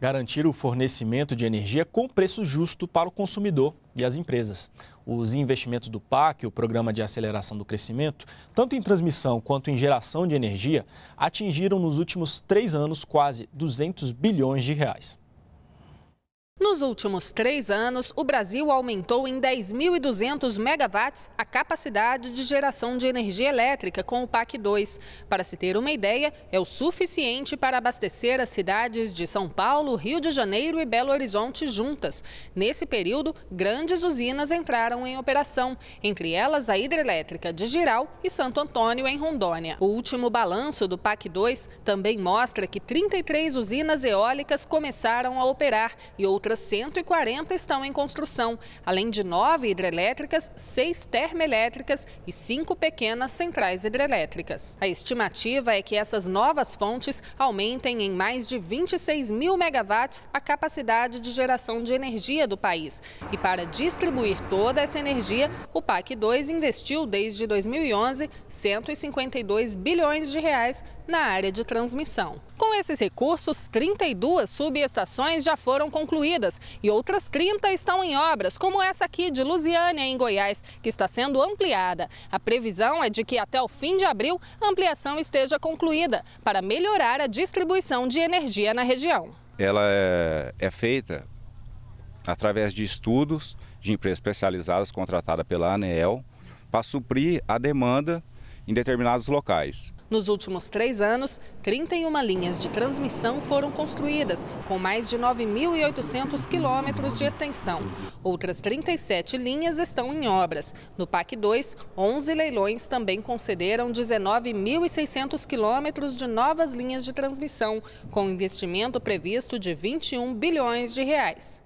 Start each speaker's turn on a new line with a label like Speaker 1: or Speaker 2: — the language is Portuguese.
Speaker 1: garantir o fornecimento de energia com preço justo para o consumidor e as empresas. Os investimentos do PAC, o Programa de Aceleração do Crescimento, tanto em transmissão quanto em geração de energia, atingiram nos últimos três anos quase 200 bilhões de reais.
Speaker 2: Nos últimos três anos, o Brasil aumentou em 10.200 megawatts a capacidade de geração de energia elétrica com o PAC 2. Para se ter uma ideia, é o suficiente para abastecer as cidades de São Paulo, Rio de Janeiro e Belo Horizonte juntas. Nesse período, grandes usinas entraram em operação, entre elas a hidrelétrica de Giral e Santo Antônio, em Rondônia. O último balanço do PAC 2 também mostra que 33 usinas eólicas começaram a operar e outras outras 140 estão em construção, além de nove hidrelétricas, seis termoelétricas e cinco pequenas centrais hidrelétricas. A estimativa é que essas novas fontes aumentem em mais de 26 mil megawatts a capacidade de geração de energia do país. E para distribuir toda essa energia, o PAC 2 investiu desde 2011 152 bilhões de reais na área de transmissão. Com então, esses recursos, 32 subestações já foram concluídas e outras 30 estão em obras, como essa aqui de Lusiânia, em Goiás, que está sendo ampliada. A previsão é de que até o fim de abril a ampliação esteja concluída para melhorar a distribuição de energia na região.
Speaker 3: Ela é, é feita através de estudos de empresas especializadas contratada pela ANEEL para suprir a demanda em determinados locais.
Speaker 2: Nos últimos três anos, 31 linhas de transmissão foram construídas, com mais de 9.800 quilômetros de extensão. Outras 37 linhas estão em obras. No PAC 2, 11 leilões também concederam 19.600 quilômetros de novas linhas de transmissão, com investimento previsto de 21 bilhões de reais.